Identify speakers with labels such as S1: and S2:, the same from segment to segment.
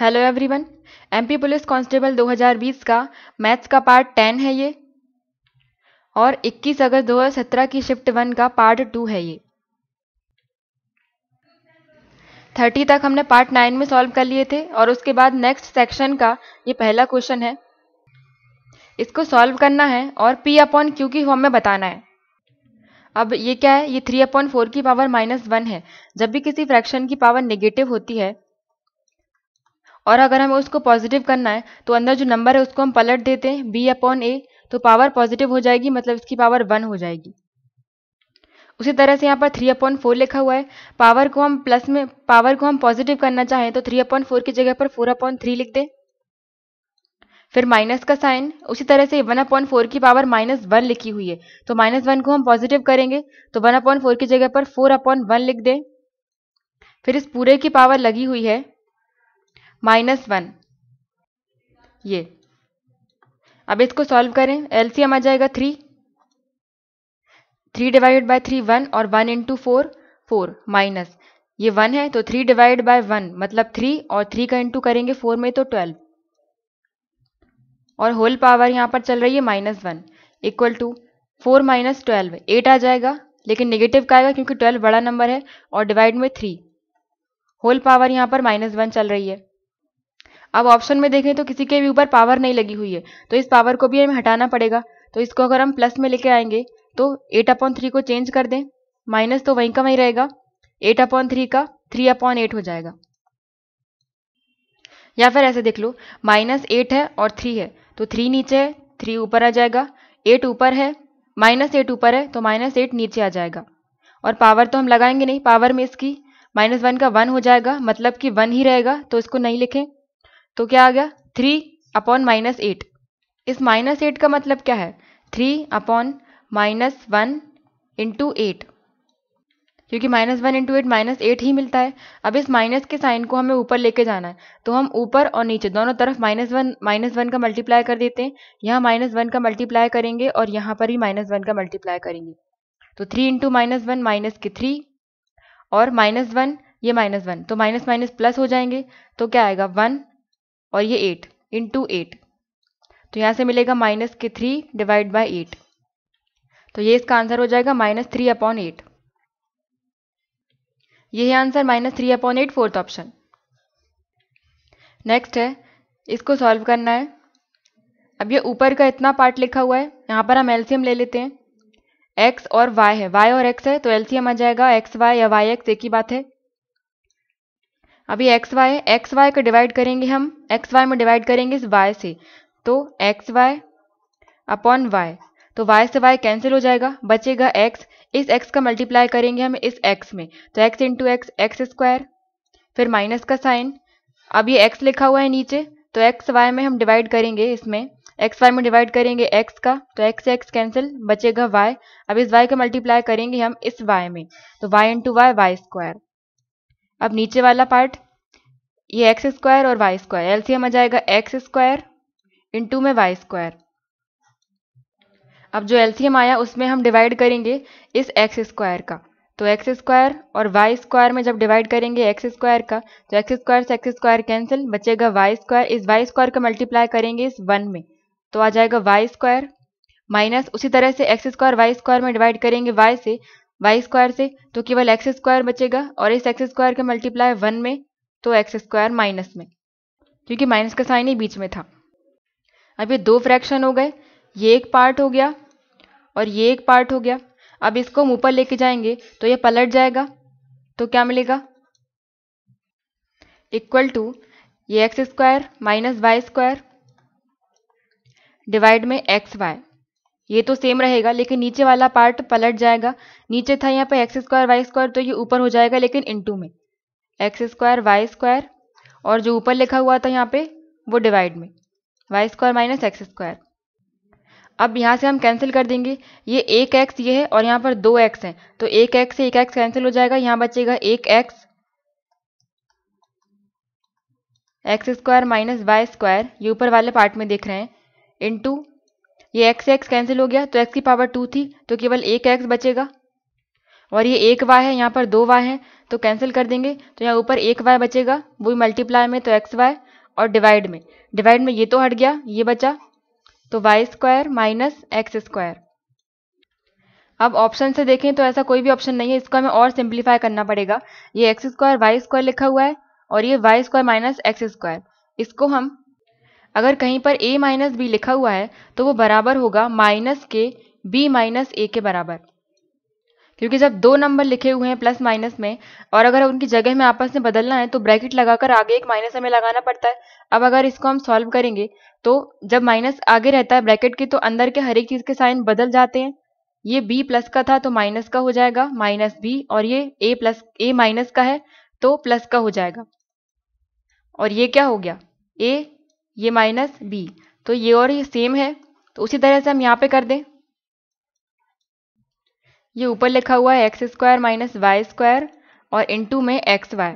S1: Hello everyone MP police constable 2020 का maths का part ten है ये और 21 अगस्त 2017 की शिफ्ट वन का पार्ट टू है ये थर्टी तक हमने पार्ट नाइन में सॉल्व कर लिए थे और उसके बाद नेक्स्ट सेक्शन का ये पहला क्वेश्चन है इसको सॉल्व करना है और पी अपॉन क्यू की फॉर्म में बताना है अब ये क्या है ये थ्री अपॉन फोर की पावर माइनस वन है जब भी किसी फ्रैक्शन की पावर नेगेटिव होती है और अगर हमें उसको पॉजिटिव करना है तो अंदर जो नंबर है उसको हम पलट देते हैं बी अपॉन ए तो पावर पॉजिटिव हो जाएगी मतलब इसकी पावर वन हो जाएगी उसी तरह से यहाँ पर थ्री अपॉइंट फोर लिखा हुआ है पावर को हम प्लस में पावर को हम पॉजिटिव करना चाहें तो थ्री अपॉइंट फोर की जगह पर फोर अपॉइंट थ्री लिख दें फिर माइनस का साइन उसी तरह से वन अपॉइंट फोर की पावर माइनस वन लिखी हुई है तो माइनस वन को हम पॉजिटिव करेंगे तो वन अपॉइंट फोर की जगह पर फोर अपॉइंट वन लिख दें फिर इस पूरे की पावर लगी हुई है माइनस वन ये अब इसको सॉल्व करें एलसीएम आ जाएगा three three divided by three one और one into four four minus ये वन है तो थ्री डिवाइड बाय वन मतलब थ्री और थ्री का इंटू करेंगे फोर में तो ट्वेल्व और होल पावर यहाँ पर चल रही है minus one equal to four minus twelve eight आ जाएगा लेकिन नेगेटिव का आएगा क्योंकि ट्वेल्व बड़ा नंबर है और डिवाइड में थ्री होल पावर यहाँ पर माइनस वन चल रही है अब ऑप्शन में देखें तो किसी के भी ऊपर पावर नहीं लगी हुई है तो इस पावर को भी हमें हटाना पड़ेगा तो इसको अगर हम प्लस में लेके आएंगे तो एट अपॉन थ्री को चेंज कर दें माइनस तो वहीं का वहीं रहेगा एट अपॉन थ्री का थ्री अपॉन एट हो जाएगा या फिर ऐसे देख लो माइनस एट है और थ्री है तो थ्री नीचे है थ्री ऊपर आ जाएगा एट ऊपर है माइनस एट ऊपर है तो माइनस एट नीचे आ जाएगा और पावर तो हम लगाएंगे नहीं पावर में इसकी माइनस वन का वन हो जाएगा मतलब कि वन ही रहेगा तो इसको नहीं लिखें तो क्या आ गया थ्री अपॉन माइनस एट इस माइनस एट का मतलब क्या है three upon minus one into eight क्योंकि minus one into eight minus eight ही मिलता है अब इस माइनस के साइन को हमें ऊपर लेके जाना है तो हम ऊपर और नीचे दोनों तरफ माइनस वन माइनस वन का मल्टीप्लाई कर देते हैं यहाँ माइनस वन का मल्टीप्लाई करेंगे और यहाँ पर ही माइनस वन का मल्टीप्लाई करेंगे तो three into minus one minus के थ्री और माइनस वन ये माइनस वन तो माइनस माइनस प्लस हो जाएंगे तो क्या आएगा वन और ये एट इन टू एट तो यहाँ से मिलेगा माइनस के थ्री डिवाइड बाई एट तो ये इसका आंसर हो जाएगा माइनस थ्री अपॉन एट ये है answer minus three upon eight fourth option next है इसको सॉल्व करना है अब ये ऊपर का इतना पार्ट लिखा हुआ है यहाँ पर हम एलसीएम ले लेते हैं एक्स और वाई है वाई और एक्स है तो एलसीएम आ जाएगा एक्स वाई या वाई एक्स एक ही बात है अभी एक्स वाई एक्स वाई को डिवाइड करेंगे हम एक्स वाई में डिवाइड करेंगे इस वाई से तो एक्स वाई अपॉन वाई तो वाई से वाई कैंसिल हो जाएगा बचेगा एक्स इस एक्स का मल्टीप्लाई करेंगे हम इस एक्स में तो x into x x square फिर माइनस का साइन अब ये एक्स लिखा हुआ है नीचे तो एक्स वाई में हम डिवाइड करेंगे इसमें एक्स वाई में डिवाइड करेंगे एक्स का तो एक्स से कैंसिल बचेगा वाई अब इस वाई का मल्टीप्लाई करेंगे हम इस वाई में तो y into y y square अब नीचे वाला पार्ट ये एक्स स्क्वायर और वाई स्क्वायर एलसीएम आ जाएगा एक्स स्क्वायर इंटू में वाई स्क्वायर अब जो एलसीएम आया उसमें हम डिवाइड करेंगे इस एक्स स्क्वायर का तो एक्स स्क्वायर और वाई स्क्वायर में जब डिवाइड करेंगे एक्स स्क्वायर का तो एक्स स्क्वायर से एक्स स्क्वायर कैंसिल बचेगा वाई स्क्वायर इस वाई स्क्वायर का मल्टीप्लाई करेंगे इस वन में तो आ जाएगा वाई स्क्वायर माइनस उसी तरह से एक्स स्क्वायर वाई स्क्वायर में डिवाइड करेंगे वाई से वाई स्क्वायर से तो केवल एक्स स्क्वायर बचेगा और इस एक्स स्क्वायर का मल्टीप्लाई वन में तो एक्स स्क्वायर माइनस में क्योंकि माइनस का साइन ही बीच में था अब ये दो फ्रैक्शन हो गए ये एक पार्ट हो गया और ये एक पार्ट हो गया अब इसको हम ऊपर लेके जाएंगे तो ये पलट जाएगा तो क्या मिलेगा इक्वल टू ये x square minus y square divide में एक्स वाई ये तो सेम रहेगा लेकिन नीचे वाला पार्ट पलट जाएगा नीचे था यहाँ पे एक्स स्क्वायर वाई स्क्वायर तो ये ऊपर हो जाएगा लेकिन इनटू में एक्स स्क्वायर वाई स्क्वायर और जो ऊपर लिखा हुआ था यहाँ पे वो डिवाइड में y square minus x square अब यहाँ से हम कैंसिल कर देंगे ये एक एक्स ये है और यहाँ पर दो एक्स है तो एक एक्स से एक एक्स कैंसिल हो जाएगा यहाँ बचेगा एक x x square minus y square ये ऊपर वाले पार्ट में देख रहे हैं इंटू ये एक्स एक्स कैंसिल हो गया तो एक्स की पावर टू थी तो केवल एक एक्स बचेगा और ये एक वाई है यहाँ पर दो वाई है तो कैंसिल कर देंगे तो यहाँ ऊपर एक वाई बचेगा भी मल्टीप्लाई में तो एक्स वाई और डिवाइड में डिवाइड में ये तो हट गया ये बचा तो y square minus x square अब ऑप्शन से देखें तो ऐसा कोई भी ऑप्शन नहीं है इसको हमें और सिंप्लीफाई करना पड़ेगा ये एक्स स्क्वायर वाई स्क्वायर लिखा हुआ है और ये y square minus x square इसको हम अगर कहीं पर a माइनस बी लिखा हुआ है तो वो बराबर होगा माइनस के b माइनस ए के बराबर क्योंकि जब दो नंबर लिखे हुए हैं प्लस माइनस में और अगर उनकी जगह में आपस में बदलना है तो ब्रैकेट लगाकर आगे एक माइनस हमें लगाना पड़ता है अब अगर इसको हम सॉल्व करेंगे तो जब माइनस आगे रहता है ब्रैकेट के तो अंदर के हर एक चीज़ के साइन बदल जाते हैं ये b प्लस का था तो माइनस का हो जाएगा माइनस बी और ये a प्लस ए माइनस का है तो प्लस का हो जाएगा और ये क्या हो गया ए ये माइनस बी तो ये और ये सेम है तो उसी तरह से हम यहाँ पे कर दें ये ऊपर लिखा हुआ है x square minus y square और इनटू में एक्स वाई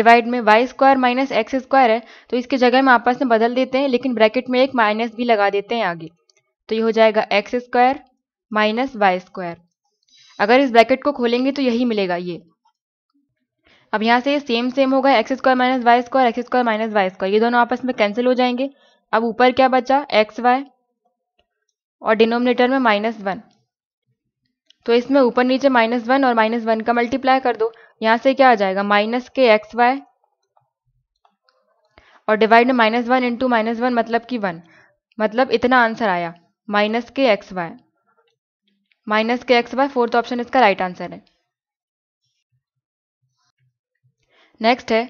S1: डिवाइड में y square minus x square है तो इसके जगह में आपस में बदल देते हैं लेकिन ब्रैकेट में एक माइनस भी लगा देते हैं आगे तो ये हो जाएगा x square minus y square अगर इस ब्रैकेट को खोलेंगे तो यही मिलेगा ये अब यहाँ से सेम सेम होगा x square minus y square x square minus y square ये दोनों आपस में कैंसिल हो जाएंगे अब ऊपर क्या बचा एक्स वाई और डिनोमिनेटर में माइनस वन तो इसमें ऊपर नीचे माइनस वन और माइनस वन का मल्टीप्लाई कर दो यहाँ से क्या आ जाएगा माइनस के एक्स वाई और डिवाइड में minus one into minus one मतलब कि वन मतलब इतना आंसर आया माइनस के एक्स वाई माइनस के एक्स वाई फोर्थ ऑप्शन इसका राइट आंसर है नेक्स्ट है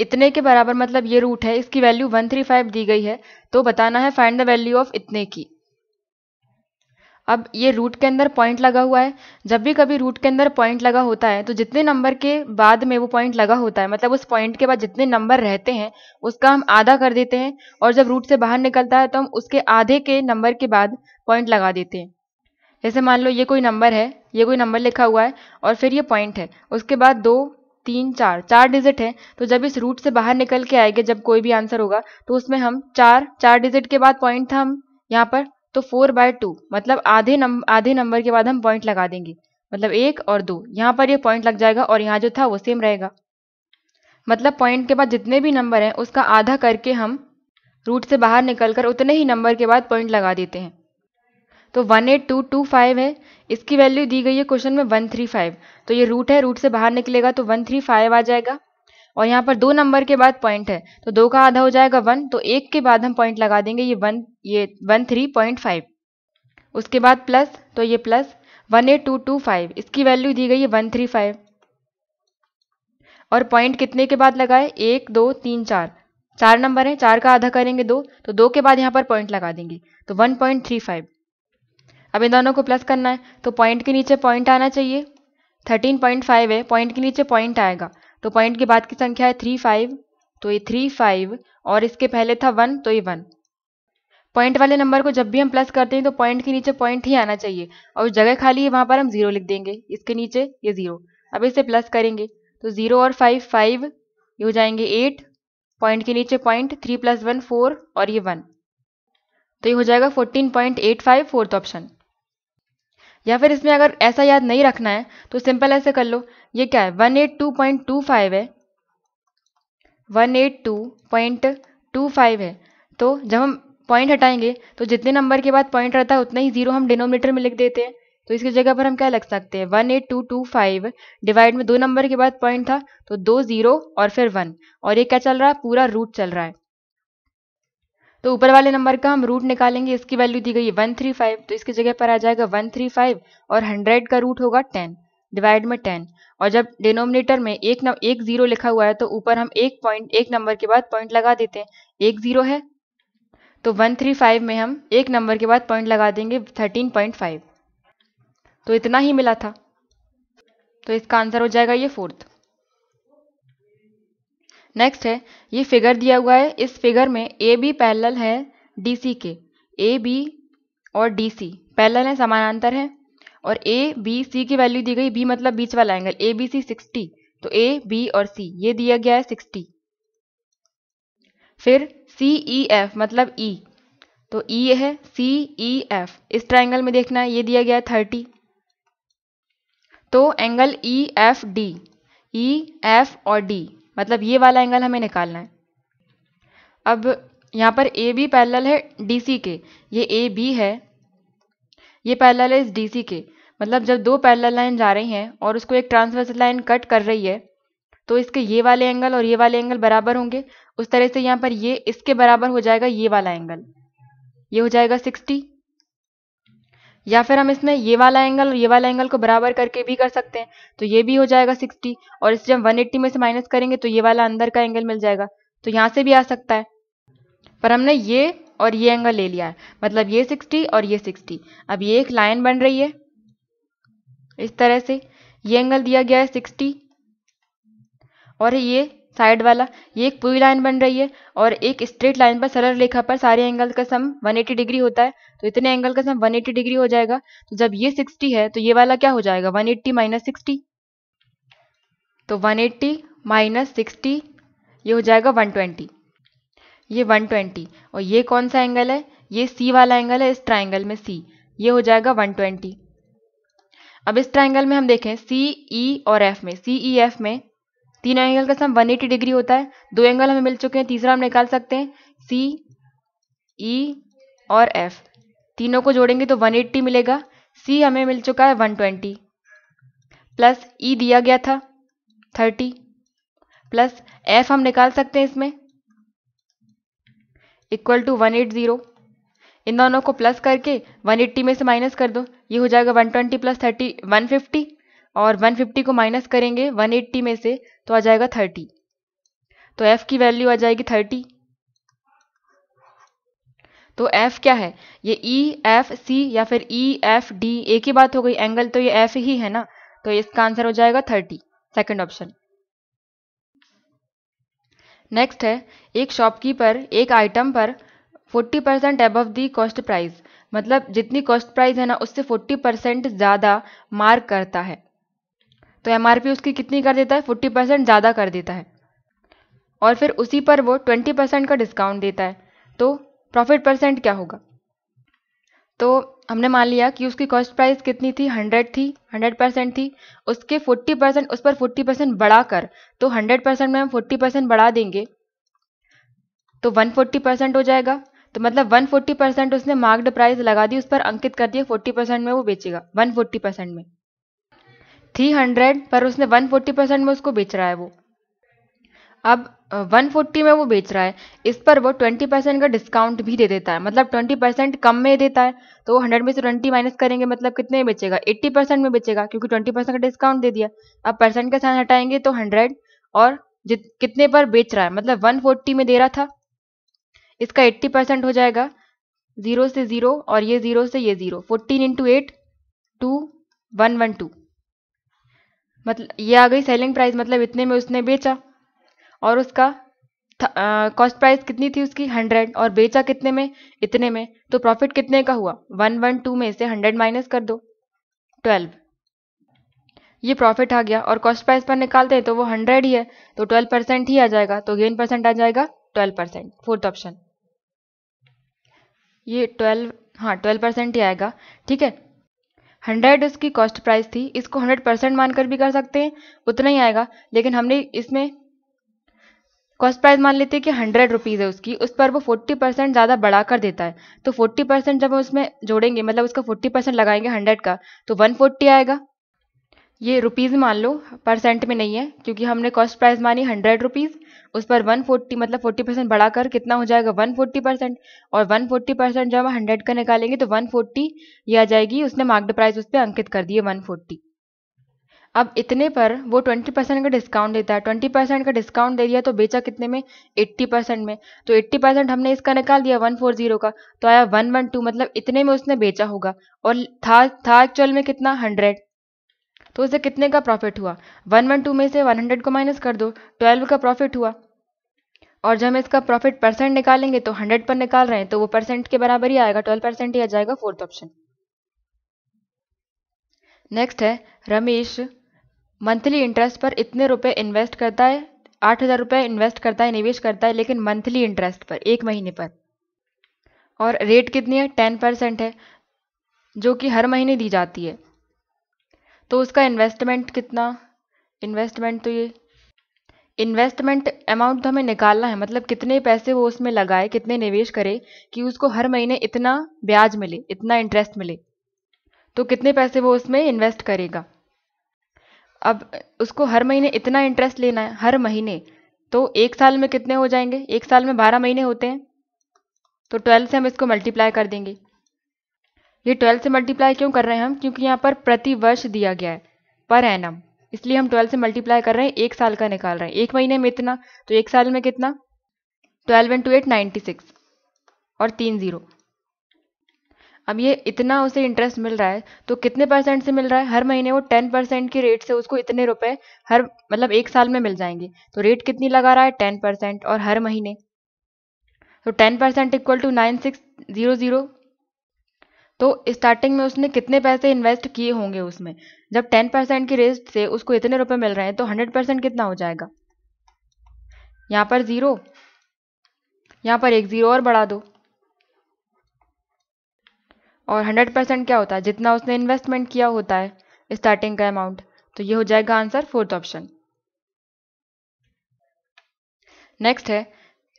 S1: इतने के बराबर मतलब ये रूट है इसकी वैल्यू वन थ्री फाइव दी गई है तो बताना है फाइंड द वैल्यू ऑफ इतने की अब ये रूट के अंदर पॉइंट लगा हुआ है जब भी कभी रूट के अंदर पॉइंट लगा होता है तो जितने नंबर के बाद में वो पॉइंट लगा होता है मतलब उस पॉइंट के बाद जितने नंबर रहते हैं उसका हम आधा कर देते हैं और जब रूट से बाहर निकलता है तो हम उसके आधे के नंबर के बाद पॉइंट लगा देते हैं जैसे मान लो ये कोई नंबर है ये कोई नंबर लिखा हुआ है और फिर ये पॉइंट है उसके बाद दो तीन चार चार डिजिट है तो जब इस रूट से बाहर निकल के आएंगे जब कोई भी आंसर होगा तो उसमें हम चार चार डिजिट के बाद पॉइंट था हम यहाँ पर तो फोर बाय टू मतलब आधे नंबर आधे नंबर के बाद हम पॉइंट लगा देंगे मतलब एक और दो यहाँ पर ये यह पॉइंट लग जाएगा और यहाँ जो था वो सेम रहेगा मतलब पॉइंट के बाद जितने भी नंबर हैं उसका आधा करके हम रूट से बाहर निकलकर उतने ही नंबर के बाद पॉइंट लगा देते हैं तो one eight two two five है इसकी वैल्यू दी गई है क्वेश्चन में वन थ्री फाइव तो ये रूट है रूट से बाहर निकलेगा तो वन थ्री फाइव आ जाएगा और यहाँ पर दो नंबर के बाद पॉइंट है तो दो का आधा हो जाएगा वन तो एक के बाद हम पॉइंट लगा देंगे ये वन ये वन थ्री पॉइंट फाइव उसके बाद प्लस तो ये plus one eight two two five इसकी वैल्यू दी गई है वन थ्री फाइव और पॉइंट कितने के बाद लगाए एक दो तीन चार चार नंबर है चार का आधा करेंगे दो तो दो के बाद यहाँ पर पॉइंट लगा देंगे तो वन पॉइंट थ्री फाइव अब इन दोनों को प्लस करना है तो पॉइंट के नीचे पॉइंट आना चाहिए थर्टीन पॉइंट फाइव है पॉइंट के नीचे पॉइंट आएगा तो पॉइंट के बाद की संख्या है थ्री फाइव तो ये थ्री फाइव और इसके पहले था वन तो ये वन पॉइंट वाले नंबर को जब भी हम प्लस करते हैं तो पॉइंट के नीचे पॉइंट ही आना चाहिए और जगह खाली है वहाँ पर हम जीरो लिख देंगे इसके नीचे ये जीरो अब इसे प्लस करेंगे तो जीरो और फाइव फाइव ये हो जाएंगे एट पॉइंट के नीचे point three plus one four और ये वन तो ये हो जाएगा fourteen point eight five fourth option या फिर इसमें अगर ऐसा याद नहीं रखना है तो सिंपल ऐसे कर लो ये क्या है one eight two point two five है one eight two point two five है तो जब हम पॉइंट हटाएंगे तो जितने नंबर के बाद पॉइंट रहता है उतना ही जीरो हम डिनोमीटर में लिख देते हैं तो इसकी जगह पर हम क्या लिख सकते हैं one eight two two five divide में दो नंबर के बाद पॉइंट था तो दो जीरो और फिर वन और ये क्या चल रहा है पूरा रूट चल रहा है तो ऊपर वाले नंबर का हम रूट निकालेंगे इसकी वैल्यू दी गई है वन थ्री फाइव तो इसकी जगह पर आ जाएगा वन थ्री फाइव और हंड्रेड का रूट होगा टेन डिवाइड में टेन और जब डिनोमिनेटर में एक न, एक जीरो लिखा हुआ है तो ऊपर हम एक पॉइंट एक नंबर के बाद पॉइंट लगा देते हैं एक जीरो है तो वन थ्री फाइव में हम एक नंबर के बाद पॉइंट लगा देंगे थर्टीन पॉइंट फाइव तो इतना ही मिला था तो इसका आंसर हो जाएगा ये फोर्थ नेक्स्ट है ये फिगर दिया हुआ है इस फिगर में ए बी पैरल है डी सी के ए बी और डी सी पैरल है समानांतर है और ए बी सी की वैल्यू दी गई बी मतलब बीच वाला angle A B C sixty तो ए बी और सी ये दिया गया है सिक्सटी फिर सी ई एफ मतलब ई e, तो ई e है सी ई एफ इस ट्राइंगल में देखना है ये दिया गया है थर्टी तो angle E F D E F और डी मतलब ये वाला एंगल हमें निकालना है अब यहाँ पर ए बी पैरल है डी सी के ये ए बी है ये पैरल है इस डी सी के मतलब जब दो पैरल लाइन जा रही हैं और उसको एक ट्रांसवर्सल लाइन कट कर रही है तो इसके ये वाले एंगल और ये वाले एंगल बराबर होंगे उस तरह से यहाँ पर ये इसके बराबर हो जाएगा ये वाला एंगल ये हो जाएगा सिक्सटी या फिर हम इसमें ये वाला एंगल और ये वाला एंगल को बराबर करके भी कर सकते हैं तो ये भी हो जाएगा 60 और इसे जब वन एट्टी में से माइनस करेंगे तो ये वाला अंदर का एंगल मिल जाएगा तो यहाँ से भी आ सकता है पर हमने ये और ये एंगल ले लिया है मतलब ये सिक्सटी और ये सिक्सटी अब ये एक लाइन बन रही है इस तरह से ये एंगल दिया गया है सिक्सटी और ये साइड वाला ये एक पूरी लाइन बन रही है और एक स्ट्रेट लाइन पर सरल रेखा पर सारे एंगल का सम 180 डिग्री होता है तो इतने एंगल का सम 180 डिग्री हो जाएगा तो जब ये 60 है तो ये वाला क्या हो जाएगा 180 एट्टी माइनस सिक्सटी तो 180 एट्टी माइनस सिक्सटी ये हो जाएगा 120 ये 120 और ये कौन सा एंगल है ये सी वाला एंगल है इस ट्राइंगल में सी ये हो जाएगा वन अब इस ट्राइंगल में हम देखें सी ई e और एफ में सी ई एफ में तीन एंगल का सम 180 डिग्री होता है दो एंगल हमें मिल चुके हैं तीसरा हम निकाल सकते हैं सी ई e, और एफ तीनों को जोड़ेंगे तो 180 मिलेगा सी हमें मिल चुका है 120 प्लस ई e दिया गया था 30 प्लस एफ हम निकाल सकते हैं इसमें इक्वल टू 180 इन दोनों को प्लस करके 180 में से माइनस कर दो ये हो जाएगा 120 प्लस वन फिफ्टी और 150 को माइनस करेंगे 180 में से तो आ जाएगा 30 तो f की वैल्यू आ जाएगी 30 तो f क्या है ये ई एफ सी या फिर ई एफ डी एक ही बात हो गई एंगल तो ये f ही है ना तो इसका आंसर हो जाएगा 30 सेकंड ऑप्शन नेक्स्ट है एक शॉपकीपर एक आइटम पर 40 percent above the cost price मतलब जितनी कॉस्ट प्राइस है ना उससे 40 परसेंट ज़्यादा मार्क करता है तो एम उसकी कितनी कर देता है फोर्टी परसेंट ज़्यादा कर देता है और फिर उसी पर वो ट्वेंटी परसेंट का डिस्काउंट देता है तो प्रॉफिट परसेंट क्या होगा तो हमने मान लिया कि उसकी कॉस्ट प्राइस कितनी थी हंड्रेड थी हंड्रेड परसेंट थी उसके फोर्टी परसेंट उस पर फोर्टी परसेंट बढ़ा कर तो हंड्रेड परसेंट में हम फोर्टी परसेंट बढ़ा देंगे तो वन फोर्टी परसेंट हो जाएगा तो मतलब वन फोर्टी परसेंट उसने मार्क्ड प्राइस लगा दी उस पर अंकित कर दिया फोर्टी परसेंट में वो बेचेगा वन फोर्टी परसेंट में थ्री हंड्रेड पर उसने वन फोर्टी परसेंट में उसको बेच रहा है वो अब वन फोर्टी में वो बेच रहा है इस पर वो ट्वेंटी परसेंट का डिस्काउंट भी दे देता है मतलब ट्वेंटी परसेंट कम में देता है तो वो हंड्रेड में से ट्वेंटी माइनस करेंगे मतलब कितने में बेचेगा एट्टी परसेंट में बेचेगा क्योंकि ट्वेंटी परसेंट का डिस्काउंट दे दिया अब परसेंट का साइन हटाएंगे तो हंड्रेड और जित कितने पर बेच रहा है मतलब वन फोर्टी में दे रहा था इसका एट्टी परसेंट हो जाएगा ज़ीरो से ज़ीरो और ये ज़ीरो से ये zero fourteen into eight two one one two मतलब ये आ गई सेलिंग प्राइस मतलब इतने में उसने बेचा और उसका कॉस्ट प्राइस कितनी थी उसकी हंड्रेड और बेचा कितने में इतने में तो प्रॉफिट कितने का हुआ वन वन टू में से हंड्रेड माइनस कर दो ट्वेल्व ये प्रॉफिट आ गया और कॉस्ट प्राइस पर निकालते हैं तो वो हंड्रेड ही है तो ट्वेल्व परसेंट ही आ जाएगा तो गेन परसेंट आ जाएगा ट्वेल्व परसेंट फोर्थ ऑप्शन ये ट्वेल्व हाँ ट्वेल्व परसेंट ही आएगा ठीक है हंड्रेड इसकी कॉस्ट प्राइस थी इसको हंड्रेड परसेंट मानकर भी कर सकते हैं उतना ही आएगा लेकिन हमने इसमें कॉस्ट प्राइस मान लेते हैं कि हंड्रेड रुपीज़ है उसकी उस पर वो फोर्टी परसेंट ज़्यादा बढ़ा कर देता है तो फोर्टी परसेंट जब हम उसमें जोड़ेंगे मतलब उसका फोर्टी परसेंट लगाएंगे हंड्रेड का तो वन फोर्टी आएगा ये रुपीज़ मान लो परसेंट में नहीं है क्योंकि हमने कॉस्ट प्राइस मानी हंड्रेड रुपीज़ उस पर वन फोर्टी मतलब फोर्टी परसेंट बढ़ाकर कितना हो जाएगा वन फोर्टी परसेंट और वन फोर्टी परसेंट जब हम हंड्रेड का निकालेंगे तो वन फोर्टी ये आ जाएगी उसने मार्क्ड प्राइस उस पर अंकित कर दिए वन फोर्टी अब इतने पर वो ट्वेंटी परसेंट का डिस्काउंट देता है ट्वेंटी परसेंट का डिस्काउंट दे दिया तो बेचा कितने में एट्टी परसेंट में तो एट्टी परसेंट हमने इसका निकाल दिया वन फोर जीरो का तो आया वन वन टू मतलब इतने में उसने बेचा होगा और था था एक्चुअल में कितना हंड्रेड तो उसे कितने का प्रॉफिट हुआ वन वन टू में से वन हंड्रेड को माइनस कर दो ट्वेल्व का प्रॉफिट हुआ और जब हम इसका प्रॉफिट परसेंट निकालेंगे तो हंड्रेड पर निकाल रहे हैं तो वो परसेंट के बराबर ही आएगा ट्वेल्व परसेंट ही आ जाएगा फोर्थ ऑप्शन नेक्स्ट है रमेश मंथली इंटरेस्ट पर इतने रुपए इन्वेस्ट करता है आठ हज़ार रुपये इन्वेस्ट करता है निवेश करता है लेकिन मंथली इंटरेस्ट पर एक महीने पर और रेट कितनी है टेन परसेंट है जो कि हर महीने दी जाती है तो उसका इन्वेस्टमेंट कितना इन्वेस्टमेंट तो ये इन्वेस्टमेंट अमाउंट तो हमें निकालना है मतलब कितने पैसे वो उसमें लगाए कितने निवेश करे कि उसको हर महीने इतना ब्याज मिले इतना इंटरेस्ट मिले तो कितने पैसे वो उसमें इन्वेस्ट करेगा अब उसको हर महीने इतना इंटरेस्ट लेना है हर महीने तो एक साल में कितने हो जाएंगे एक साल में बारह महीने होते हैं तो ट्वेल्व से हम इसको मल्टीप्लाई कर देंगे ये ट्वेल्व से मल्टीप्लाई क्यों कर रहे हैं हम क्योंकि यहाँ पर प्रति वर्ष दिया गया है पर एनम इसलिए हम ट्वेल्व से मल्टीप्लाई कर रहे हैं एक साल का निकाल रहे हैं एक महीने में इतना तो एक साल में कितना twelve two eight ninety six और तीन ज़ीरो अब ये इतना उसे इंटरेस्ट मिल रहा है तो कितने परसेंट से मिल रहा है हर महीने वो टेन परसेंट की रेट से उसको इतने रुपए हर मतलब एक साल में मिल जाएंगे तो रेट कितनी लगा रहा है टेन परसेंट और हर महीने तो ten percent equal to nine six zero zero तो स्टार्टिंग में उसने कितने पैसे इन्वेस्ट किए होंगे उसमें जब टेन परसेंट की रेट से उसको इतने रुपए मिल रहे हैं तो हंड्रेड परसेंट कितना हो जाएगा यहां पर ज़ीरो यहां पर एक ज़ीरो और बढ़ा दो और हंड्रेड परसेंट क्या होता है जितना उसने इन्वेस्टमेंट किया होता है स्टार्टिंग का अमाउंट तो ये हो जाएगा आंसर फोर्थ ऑप्शन नेक्स्ट है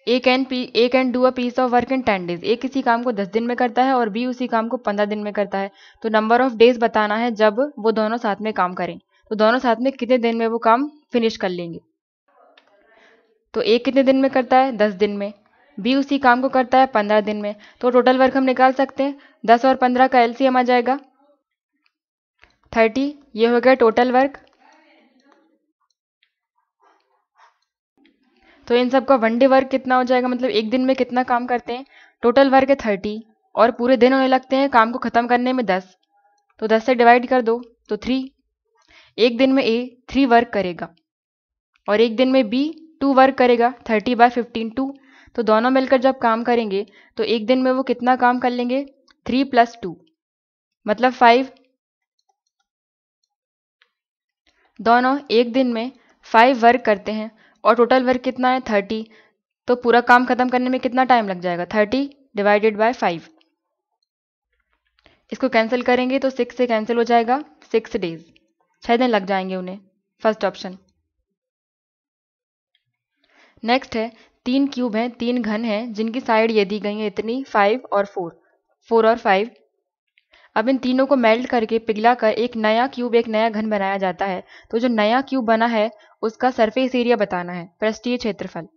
S1: A can P A can do a piece of work in ten days A किसी काम को दस दिन में करता है और बी उसी काम को पंद्रह दिन में करता है तो नंबर ऑफ डेज बताना है जब वो दोनों साथ में काम करें तो दोनों साथ में कितने दिन में वो काम फिनिश कर लेंगे तो ए कितने दिन में करता है दस दिन में बी उसी काम को करता है पंद्रह दिन में तो टोटल वर्क हम निकाल सकते हैं दस और पंद्रह का एलसीएम आ जाएगा थर्टी ये हो गया टोटल वर्क तो इन सबका वन डे वर्क कितना हो जाएगा मतलब एक दिन में कितना काम करते हैं टोटल वर्क है थर्टी और पूरे दिन होने लगते हैं काम को ख़त्म करने में दस तो दस से डिवाइड कर दो तो थ्री एक दिन में ए थ्री वर्क करेगा और एक दिन में बी टू वर्क करेगा थर्टी बाय फिफ्टीन टू तो दोनों मिलकर जब काम करेंगे तो एक दिन में वो कितना काम कर लेंगे थ्री प्लस टू मतलब फाइव दोनों एक दिन में फाइव वर्क करते हैं और टोटल वर्क कितना है थर्टी तो पूरा काम खत्म करने में कितना टाइम लग जाएगा थर्टी डिवाइडेड बाय फाइव इसको कैंसिल करेंगे तो सिक्स से कैंसिल हो जाएगा सिक्स डेज छः दिन लग जाएंगे उन्हें फर्स्ट ऑप्शन नेक्स्ट है तीन क्यूब हैं तीन घन हैं जिनकी साइड ये दी गई है इतनी फाइव और फोर फोर और फाइव अब इन तीनों को मेल्ट करके पिघला कर एक नया क्यूब एक नया घन बनाया जाता है तो जो नया क्यूब बना है उसका सरफेस एरिया बताना है पृष्ठीय क्षेत्रफल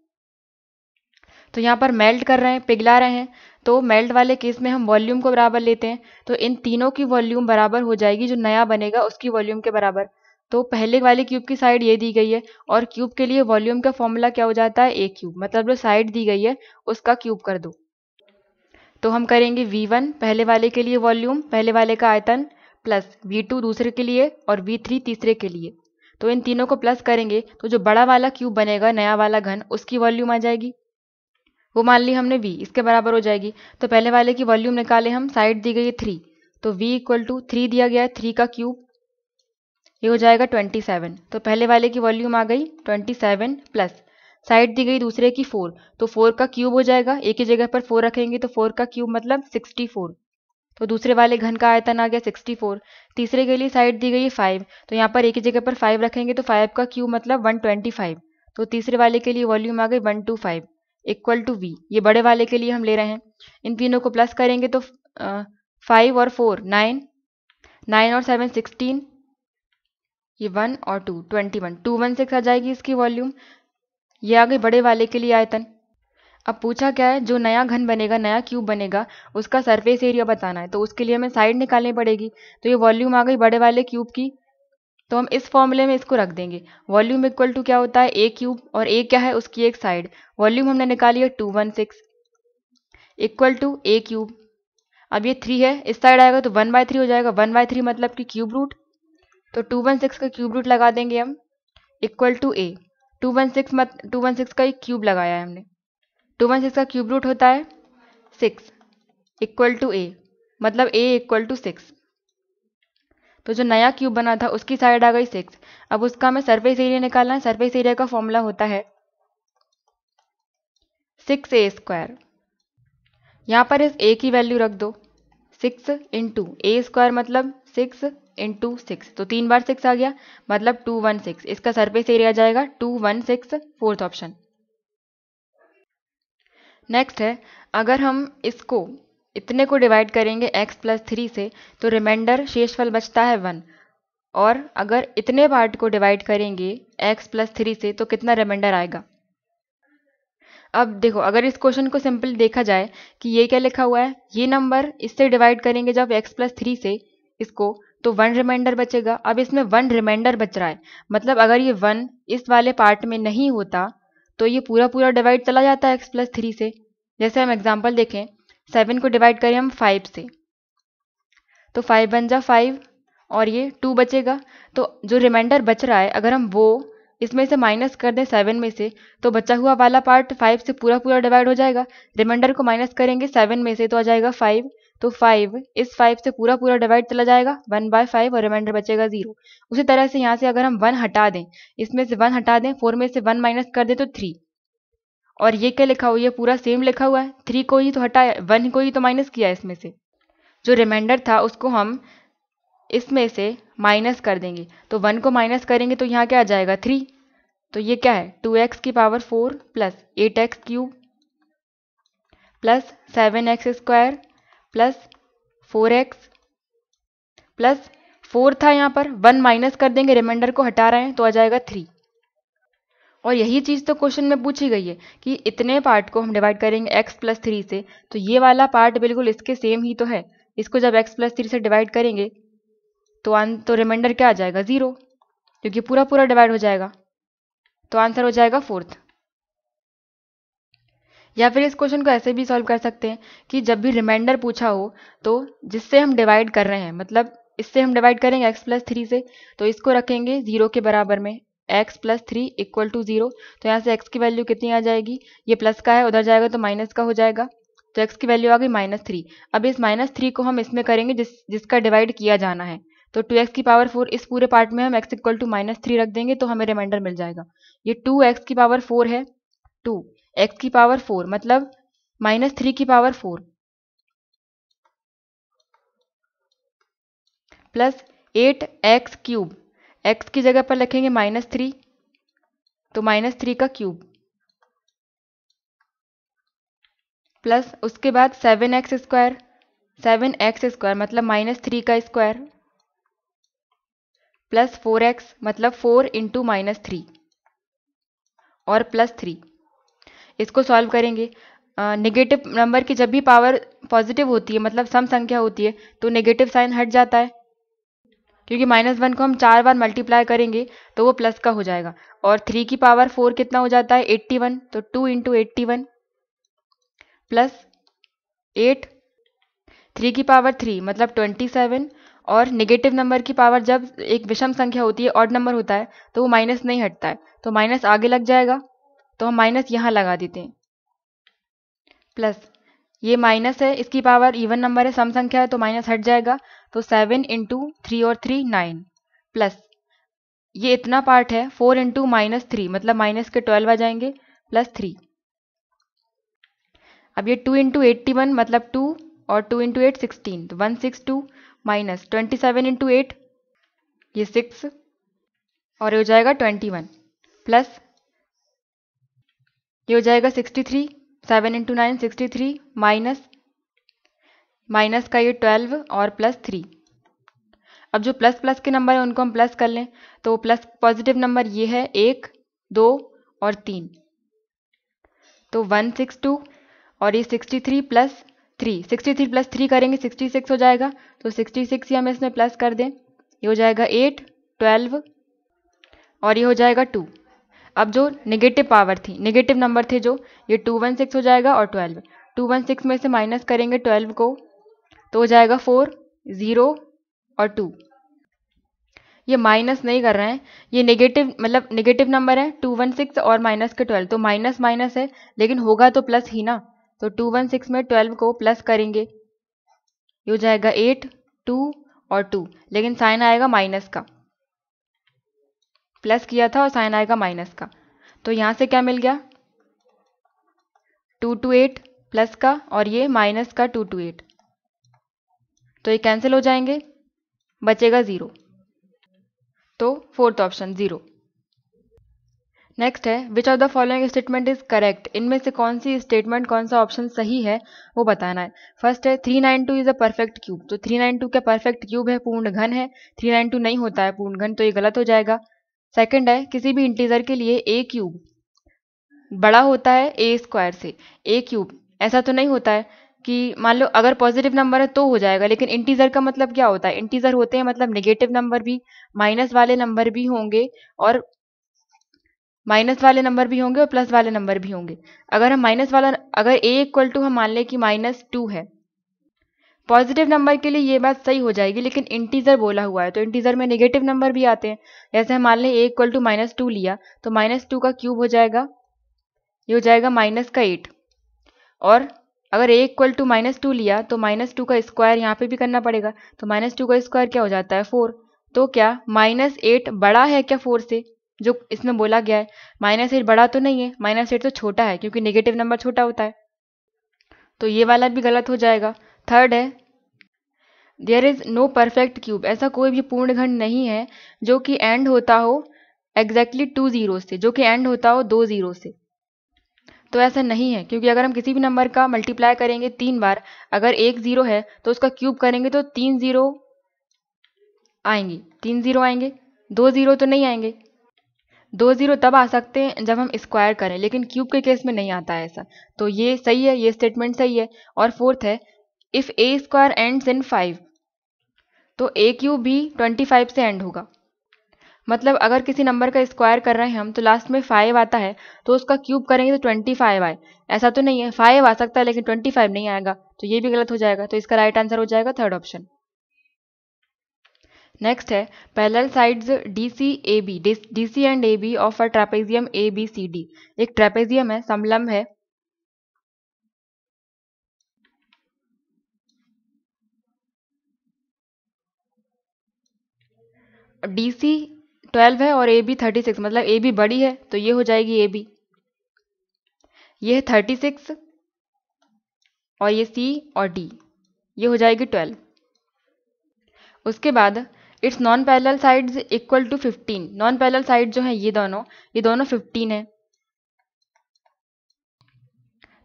S1: तो यहाँ पर मेल्ट कर रहे हैं पिघला रहे हैं तो मेल्ट वाले केस में हम वॉल्यूम को बराबर लेते हैं तो इन तीनों की वॉल्यूम बराबर हो जाएगी जो नया बनेगा उसकी वॉल्यूम के बराबर तो पहले वाले क्यूब की साइड ये दी गई है और क्यूब के लिए वॉल्यूम का फॉर्मूला क्या हो जाता है ए क्यूब मतलब जो साइड दी गई है उसका क्यूब कर दो तो हम करेंगे वी वन पहले वाले के लिए वॉल्यूम पहले वाले का आयतन प्लस वी टू दूसरे के लिए और वी थ्री तीसरे के लिए तो इन तीनों को प्लस करेंगे तो जो बड़ा वाला क्यूब बनेगा नया वाला घन उसकी वॉल्यूम आ जाएगी वो मान ली हमने वी इसके बराबर हो जाएगी तो पहले वाले की वॉल्यूम निकाले हम साइड दी गई थ्री तो वी इक्वल टू थ्री दिया गया है थ्री का क्यूब ये हो जाएगा ट्वेंटी सेवन तो पहले वाले की वॉल्यूम आ गई ट्वेंटी सेवन प्लस साइड दी गई दूसरे की फोर तो फोर का क्यूब हो जाएगा एक ही जगह पर फोर रखेंगे तो फोर का क्यूब मतलब सिक्सटी फोर तो दूसरे वाले घन का आयतन आ गया सिक्सटी फोर तीसरे के लिए साइड दी गई है फाइव तो यहाँ पर एक ही जगह पर फाइव रखेंगे तो फाइव का क्यूब मतलब वन ट्वेंटी फाइव तो तीसरे वाले के लिए वॉल्यूम आ गई one two five equal to V ये बड़े वाले के लिए हम ले रहे हैं इन तीनों को प्लस करेंगे तो फाइव और फोर नाइन नाइन और सेवन सिक्सटीन ये वन और two twenty one two one six आ जाएगी इसकी वॉल्यूम ये आ गई बड़े वाले के लिए आयतन अब पूछा क्या है जो नया घन बनेगा नया क्यूब बनेगा उसका सरफेस एरिया बताना है तो उसके लिए हमें साइड निकालनी पड़ेगी तो ये वॉल्यूम आ गई बड़े वाले क्यूब की तो हम इस फॉर्मूले में इसको रख देंगे वॉल्यूम इक्वल टू क्या होता है ए क्यूब और ए क्या है उसकी एक साइड वॉल्यूम हमने निकाली है two one six equal to a cube अब ये थ्री है इस साइड आएगा तो वन बाय थ्री हो जाएगा वन बाय थ्री मतलब कि क्यूब रूट तो टू वन सिक्स का क्यूब रूट लगा देंगे हम equal to a two one six मत टू वन सिक्स का एक क्यूब लगाया है हमने टू वन सिक्स का क्यूब रूट होता है सिक्स इक्वल टू ए मतलब ए इक्वल टू सिक्स तो जो नया क्यूब बना था उसकी साइड आ गई सिक्स अब उसका हमें सरफेस एरिया निकालना है सरफेस एरिया का फॉर्मूला होता है सिक्स ए स्क्वायर यहाँ पर इस ए की वैल्यू रख दो सिक्स इंटू ए स्क्वायर मतलब सिक्स इंटू सिक्स तो तीन बार सिक्स आ गया मतलब टू वन सिक्स इसका सरफेस एरिया जाएगा two one six fourth option next है अगर हम इसको इतने को डिवाइड करेंगे x प्लस थ्री से तो रिमाइंडर शेषफल बचता है वन और अगर इतने पार्ट को डिवाइड करेंगे x प्लस थ्री से तो कितना रिमाइंडर आएगा अब देखो अगर इस क्वेश्चन को सिंपल देखा जाए कि ये क्या लिखा हुआ है ये नंबर इससे डिवाइड करेंगे जब एक्स प्लस थ्री से इसको तो वन रिमाइंडर बचेगा अब इसमें वन रिमाइंडर बच रहा है मतलब अगर ये वन इस वाले पार्ट में नहीं होता तो ये पूरा पूरा डिवाइड चला जाता है एक्स प्लस थ्री से जैसे हम एग्जाम्पल देखें सेवन को डिवाइड करें हम फाइव से तो फाइव बन जा फाइव और ये टू बचेगा तो जो रिमाइंडर बच रहा है अगर हम वो इसमें से माइनस कर दें सेवन में से तो बचा हुआ वाला पार्ट फाइव से पूरा पूरा डिवाइड हो जाएगा रिमाइंडर को माइनस करेंगे सेवन में से तो आ जाएगा फाइव तो फाइव इस फाइव से पूरा पूरा डिवाइड चला जाएगा वन बाय फाइव और रिमाइंडर बचेगा जीरो उसी तरह से यहाँ से अगर हम वन हटा दें इसमें से वन हटा दें फोर में से वन माइनस कर दें तो थ्री और ये क्या लिखा हुआ ये पूरा सेम लिखा हुआ है थ्री को ही तो हटाया वन को ही तो माइनस किया इसमें से जो रिमाइंडर था उसको हम इसमें से माइनस कर देंगे तो वन को माइनस करेंगे तो यहाँ क्या आ जाएगा थ्री तो ये क्या है टू एक्स की power four plus eight x cube plus seven x square plus four x plus four था यहाँ पर वन माइनस कर देंगे रिमाइंडर को हटा रहे हैं तो आ जाएगा थ्री और यही चीज़ तो क्वेश्चन में पूछी गई है कि इतने पार्ट को हम डिवाइड करेंगे एक्स प्लस थ्री से तो ये वाला पार्ट बिल्कुल इसके सेम ही तो है इसको जब एक्स प्लस थ्री से डिवाइड करेंगे तो आन तो रिमाइंडर क्या आ जाएगा ज़ीरो क्योंकि पूरा पूरा डिवाइड हो जाएगा तो आंसर हो जाएगा फोर्थ या फिर इस क्वेश्चन को ऐसे भी सॉल्व कर सकते हैं कि जब भी रिमाइंडर पूछा हो तो जिससे हम डिवाइड कर रहे हैं मतलब इससे हम डिवाइड करेंगे एक्स प्लस थ्री से तो इसको रखेंगे जीरो के बराबर में x plus three equal to zero तो यहाँ से एक्स की वैल्यू कितनी आ जाएगी ये प्लस का है उधर जाएगा तो माइनस का हो जाएगा तो एक्स की वैल्यू आ गई माइनस थ्री अब इस माइनस थ्री को हम इसमें करेंगे जिस जिसका डिवाइड किया जाना है तो टू एक्स की पावर फोर इस पूरे पार्ट में हम x equal to minus three रख देंगे तो हमें रिमाइंडर मिल जाएगा ये टू एक्स की पावर फोर है टू एक्स की पावर फोर मतलब माइनस थ्री की power four plus eight x cube x की जगह पर लिखेंगे माइनस थ्री तो माइनस थ्री का क्यूब प्लस उसके बाद seven x square seven x square मतलब माइनस थ्री का स्क्वायर प्लस फोर एक्स मतलब फोर इंटू माइनस थ्री और प्लस थ्री इसको सॉल्व करेंगे नेगेटिव नंबर की जब भी पावर पॉजिटिव होती है मतलब सम संख्या होती है तो नेगेटिव साइन हट जाता है क्योंकि माइनस वन को हम चार बार मल्टीप्लाई करेंगे तो वो प्लस का हो जाएगा और थ्री की पावर फोर कितना हो जाता है एट्टी वन तो two into eighty one plus eight three की पावर थ्री मतलब ट्वेंटी सेवन और नेगेटिव नंबर की पावर जब एक विषम संख्या होती है ऑड नंबर होता है तो वो माइनस नहीं हटता है तो माइनस आगे लग जाएगा तो हम माइनस यहाँ लगा देते हैं प्लस ये माइनस है इसकी पावर इवन नंबर है सम संख्या है तो माइनस हट जाएगा तो सेवन इंटू थ्री और थ्री नाइन प्लस ये इतना पार्ट है फोर इंटू माइनस थ्री मतलब माइनस के ट्वेल्व आ जाएंगे प्लस थ्री अब ये टू इंटू एट्टी वन मतलब टू और टू इंटू एट सिक्सटीन तो one six two minus twenty seven into eight ये सिक्स और ये हो जाएगा ट्वेंटी वन प्लस ये हो जाएगा sixty three seven into nine sixty three minus minus का ये ट्वेल्व और प्लस थ्री अब जो प्लस प्लस के नंबर हैं उनको हम प्लस कर लें तो प्लस पॉजिटिव नंबर ये है एक दो और तीन तो वन सिक्स टू और ये sixty three plus three sixty three plus three करेंगे सिक्सटी सिक्स हो जाएगा तो सिक्सटी सिक्स ही हम इसमें प्लस कर दें ये हो जाएगा एट ट्वेल्व और ये हो जाएगा टू अब जो नेगेटिव पावर थी नेगेटिव नंबर थे जो ये टू वन सिक्स हो जाएगा और ट्वेल्व टू वन सिक्स में से माइनस करेंगे ट्वेल्व को तो हो जाएगा फोर ज़ीरो और टू ये माइनस नहीं कर रहे हैं ये नेगेटिव मतलब नेगेटिव नंबर है टू वन सिक्स और माइनस के ट्वेल्व तो माइनस माइनस है लेकिन होगा तो प्लस ही ना तो टू वन सिक्स में ट्वेल्व को प्लस करेंगे ये हो जाएगा एट टू और टू लेकिन साइन आएगा माइनस का प्लस किया था और साइन आएगा माइनस का तो यहाँ से क्या मिल गया टू टू एट प्लस का और ये माइनस का टू टू एट तो ये कैंसिल हो जाएंगे बचेगा ज़ीरो तो फोर्थ ऑप्शन ज़ीरो नेक्स्ट है which of the following statement is correct इनमें से कौन सी स्टेटमेंट कौन सा ऑप्शन सही है वो बताना है फर्स्ट है three nine two is a perfect cube तो थ्री नाइन टू क्या परफेक्ट क्यूब है पूर्ण घन है थ्री नाइन टू नहीं होता है पूर्ण घन तो ये गलत हो जाएगा सेकंड है किसी भी इंटीजर के लिए ए क्यूब बड़ा होता है ए स्क्वायर से ए क्यूब ऐसा तो नहीं होता है कि मान लो अगर पॉजिटिव नंबर है तो हो जाएगा लेकिन इंटीजर का मतलब क्या होता है इंटीजर होते हैं मतलब नेगेटिव नंबर भी माइनस वाले नंबर भी होंगे और माइनस वाले नंबर भी होंगे और प्लस वाले नंबर भी होंगे अगर हम माइनस वाला अगर ए इक्वल टू हम मान लें कि माइनस टू है पॉजिटिव नंबर के लिए ये बात सही हो जाएगी लेकिन इंटीजर बोला हुआ है तो इंटीजर में नेगेटिव नंबर भी आते हैं जैसे हम मान लें a equal to minus two लिया तो माइनस टू का क्यूब हो जाएगा ये हो जाएगा माइनस का एट और अगर a equal to minus two लिया तो माइनस टू का स्क्वायर यहाँ पे भी करना पड़ेगा तो माइनस टू का स्क्वायर क्या हो जाता है फोर तो क्या माइनस एट बड़ा है क्या फोर से जो इसमें बोला गया है माइनस एट बड़ा तो नहीं है माइनस एट तो छोटा है क्योंकि नेगेटिव नंबर छोटा होता है तो ये वाला भी गलत हो जाएगा थर्ड है there is no perfect cube ऐसा कोई भी पूर्ण घन नहीं है जो कि एंड होता हो एग्जैक्टली टू ज़ीरो से जो कि एंड होता हो दो ज़ीरो से तो ऐसा नहीं है क्योंकि अगर हम किसी भी नंबर का मल्टीप्लाई करेंगे तीन बार अगर एक ज़ीरो है तो उसका क्यूब करेंगे तो तीन ज़ीरो आएंगे तीन ज़ीरो आएंगे दो ज़ीरो तो नहीं आएंगे दो ज़ीरो तब आ सकते हैं जब हम स्क्वायर करें लेकिन क्यूब के केस में नहीं आता है ऐसा तो ये सही है ये स्टेटमेंट सही है और फोर्थ है if a square end in five तो ए क्यूब भी ट्वेंटी फाइव से एंड होगा मतलब अगर किसी नंबर का स्क्वायर कर रहे हैं हम तो लास्ट में फाइव आता है तो उसका क्यूब करेंगे तो ट्वेंटी फाइव आए ऐसा तो नहीं है फाइव आ सकता है लेकिन ट्वेंटी फाइव नहीं आएगा तो ये भी गलत हो जाएगा तो इसका राइट आंसर हो जाएगा थर्ड ऑप्शन नेक्स्ट है parallel sides D C A B D C and A B of a trapezium A B C D एक ट्रेपेजियम है समलम है डी सी ट्वेल्व है और ए बी थर्टी सिक्स मतलब ए बी बड़ी है तो ये हो जाएगी ए बी ये है थर्टी सिक्स और ये सी और डी ये हो जाएगी ट्वेल्व उसके बाद it's non parallel sides equal to 15 non parallel side जो है ये दोनों ये दोनों 15 है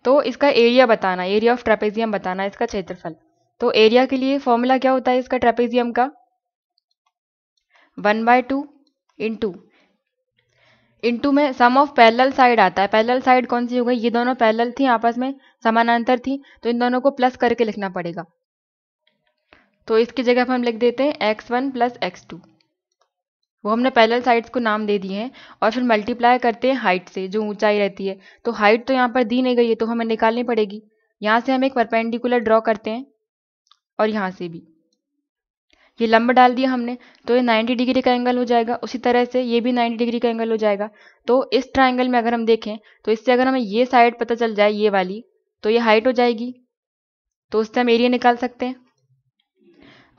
S1: तो इसका एरिया बताना एरिया ऑफ ट्रेपेजियम बताना इसका क्षेत्रफल तो एरिया के लिए फॉर्मूला क्या होता है इसका ट्रेपेजियम का one by two into into में सम ऑफ पैरल साइड आता है पैरल साइड कौन सी हो गई ये दोनों पैरल थी आपस में समानांतर थी तो इन दोनों को प्लस करके लिखना पड़ेगा तो इसकी जगह पर हम लिख देते हैं x one plus x two वो हमने पैरेलल साइड्स को नाम दे दिए हैं और फिर मल्टीप्लाई करते हैं हाइट से जो ऊंचाई रहती है तो हाइट तो यहाँ पर दी नहीं गई है तो हमें निकालनी पड़ेगी यहाँ से हम एक परपेंडिकुलर ड्रॉ करते हैं और यहाँ से भी ये लंबा डाल दिया हमने तो ये 90 डिग्री का एंगल हो जाएगा उसी तरह से ये भी 90 डिग्री का एंगल हो जाएगा तो इस ट्राइंगल में अगर हम देखें तो इससे अगर हमें ये साइड पता चल जाए ये वाली तो ये हाइट हो जाएगी तो उससे हम एरिया निकाल सकते हैं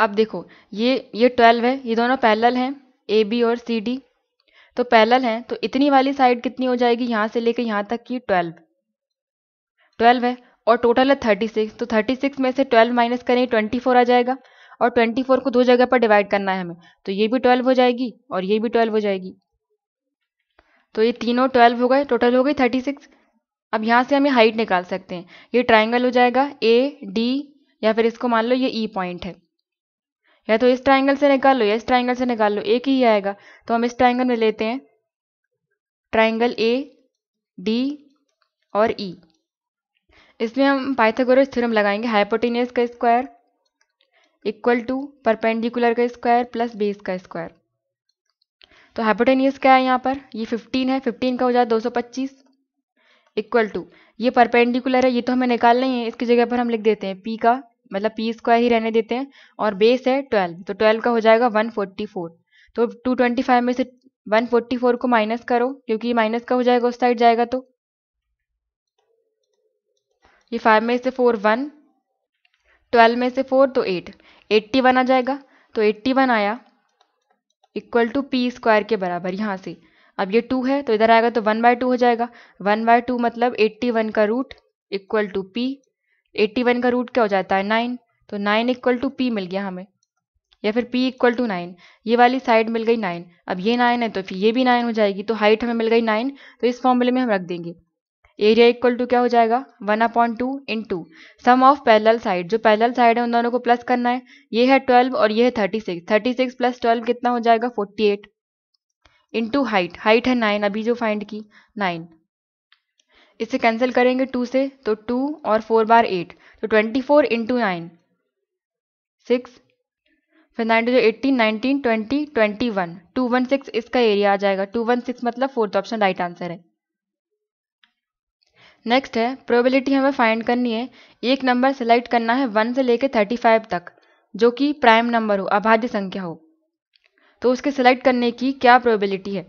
S1: अब देखो ये ये ट्वेल्व है ये दोनों पैरल हैं ए बी और सी डी तो पैरल हैं तो इतनी वाली साइड कितनी हो जाएगी यहाँ से लेकर यहाँ तक की ट्वेल्व ट्वेल्व है और टोटल है थर्टी सिक्स तो थर्टी सिक्स में से ट्वेल्व माइनस करें ट्वेंटी फोर आ जाएगा और ट्वेंटी फोर को दो जगह पर डिवाइड करना है हमें तो ये भी ट्वेल्व हो जाएगी और ये भी ट्वेल्व हो जाएगी तो ये तीनों ट्वेल्व हो गए टोटल हो गई थर्टी सिक्स अब यहाँ से हम हाइट निकाल सकते हैं ये ट्राइंगल हो जाएगा ए डी या फिर इसको मान लो ये ई e पॉइंट है या तो इस ट्राइंगल से निकाल लो या इस ट्राइंगल से निकाल लो एक ही आएगा तो हम इस ट्राइंगल में लेते हैं ट्राइंगल ए डी और ई e. इसमें हम पाइथागोरस थ्योरम लगाएंगे हाइपोटेनियस का स्क्वायर इक्वल टू परपेंडिकुलर का स्क्वायर प्लस बेस का स्क्वायर तो हाइपोटेनियस क्या है यहाँ पर ये 15 है 15 का हो जाए 225 इक्वल टू ये परपेंडिकुलर है ये तो हमें निकालना ही है इसकी जगह पर हम लिख देते हैं पी का मतलब पी स्क्वायर ही रहने देते हैं और बेस है ट्वेल्व तो ट्वेल्व का हो जाएगा वन फोर्टी फोर तो टू ट्वेंटी फाइव में से वन फोर्टी फोर को माइनस करो क्योंकि माइनस का हो जाएगा उस साइड जाएगा तो ये फाइव में से फोर वन ट्वेल्व में से फोर तो एट एट्टी वन आ जाएगा तो एट्टी वन आया इक्वल टू पी स्क्वायर के बराबर यहाँ से अब ये टू है तो इधर आएगा तो वन बाय टू हो जाएगा वन बाय टू मतलब एट्टी वन का root equal to p eighty one का रूट क्या हो जाता है नाइन तो नाइन इक्वल टू पी मिल गया हमें या फिर पी इक्वल टू नाइन ये वाली साइड मिल गई नाइन अब ये नाइन है तो फिर ये भी नाइन हो जाएगी तो हाइट हमें मिल गई नाइन तो इस फॉर्मूले में हम रख देंगे एरिया इक्वल टू क्या हो जाएगा one upon two into sum of parallel side जो पैरल साइड है उन दोनों को प्लस करना है ये है ट्वेल्व और ये है thirty six thirty six plus twelve कितना हो जाएगा forty eight into height height है नाइन अभी जो फाइंड की नाइन इसे कैंसिल करेंगे टू से तो टू और फोर बार एट तो twenty four into nine six फिर नाइन टू जो eighteen nineteen twenty twenty one two one six इसका एरिया आ जाएगा टू वन सिक्स मतलब फोर्थ ऑप्शन राइट आंसर है नेक्स्ट है प्रोबेबिलिटी हमें फाइंड करनी है एक नंबर सेलेक्ट करना है वन से लेकर थर्टी फाइव तक जो कि प्राइम नंबर हो अभाज्य संख्या हो तो उसके सेलेक्ट करने की क्या प्रोबेबिलिटी है